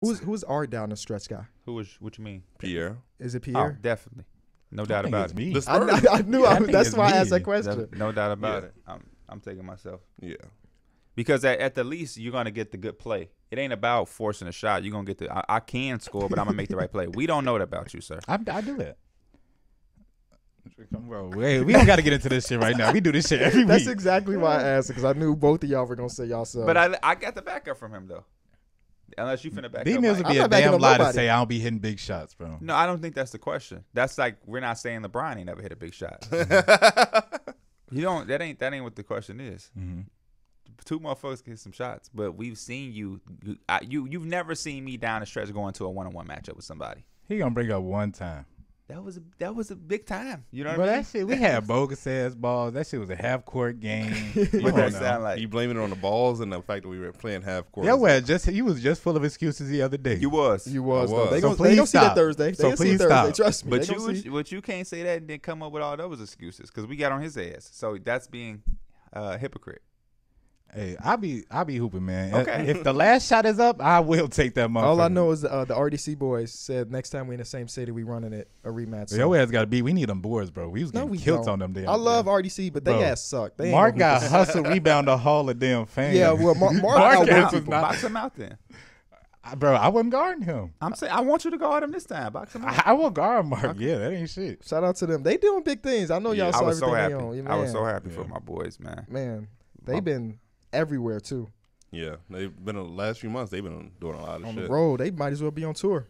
Who's who's our down the stretch guy? Who is? What you mean? Pierre. Is it oh, Pierre? Oh, definitely. No doubt about it. The I, I, knew. I, that's why I asked that question. No doubt about Yeah. it. I'm I'm taking myself Yeah. because at, at the least you're gonna get the good play. It ain't about forcing a shot. You're gonna get the. I, I can score, but I'm gonna make the right play. We don't know that about you, sir. I, I do that. Bro, hey, we don't got to get into this shit right now. We do this shit every That's week. exactly why I asked because I knew both of y'all were gonna say y'all self. But I I got the backup from him though. Unless you finna back Defense up. would be I'm a not damn lie to say I don't be hitting big shots, bro. No, I don't think that's the question. That's like we're not saying LeBron ain't never hit a big shot. Mm-hmm. you don't. That ain't that ain't what the question is. Mm-hmm. Two motherfuckers can hit some shots, but we've seen you. You I, you you've never seen me down the stretch going to a one on one matchup with somebody. He gonna bring up one time that was a, that was a big time. You know what Bro, I mean? That shit, we had bogus ass balls. That shit was a half court game. what that sound like? You blaming it on the balls and the fact that we were playing half court. Yeah, well, just he was just full of excuses the other day. He was, you was. was. They so gonna, please they gonna stop. see that Thursday. They so please Thursday. stop. Trust me. But you, see. but you can't say that and then come up with all those excuses because we got on his ass. So that's being uh, hypocrite. Hey, I be I be hooping, man. Okay. If the last shot is up, I will take that money. All I know is uh, the RDC boys said next time we in the same city, we running it a rematch. Yo ass got to be. We need them boards, bro. We was getting no, we killed don't. on them. Damn, I love RDC, but they bro. ass suck. They Mark got hustle, rebound, a hall of damn fans. Yeah, well, Mar- Mark, Mark Not- box him out then. I, bro, I would not guard him. I'm saying I want you to guard him this time. Box him. I, I will guard Mark. Okay. Yeah, that ain't shit. Shout out to them. They doing big things. I know y'all saw I was everything so happy. On, yeah, I was so happy yeah. for my boys, man. Man, they've been everywhere too. Yeah, they've been the last few months. They've been doing a lot of on shit. the road. They might as well be on tour.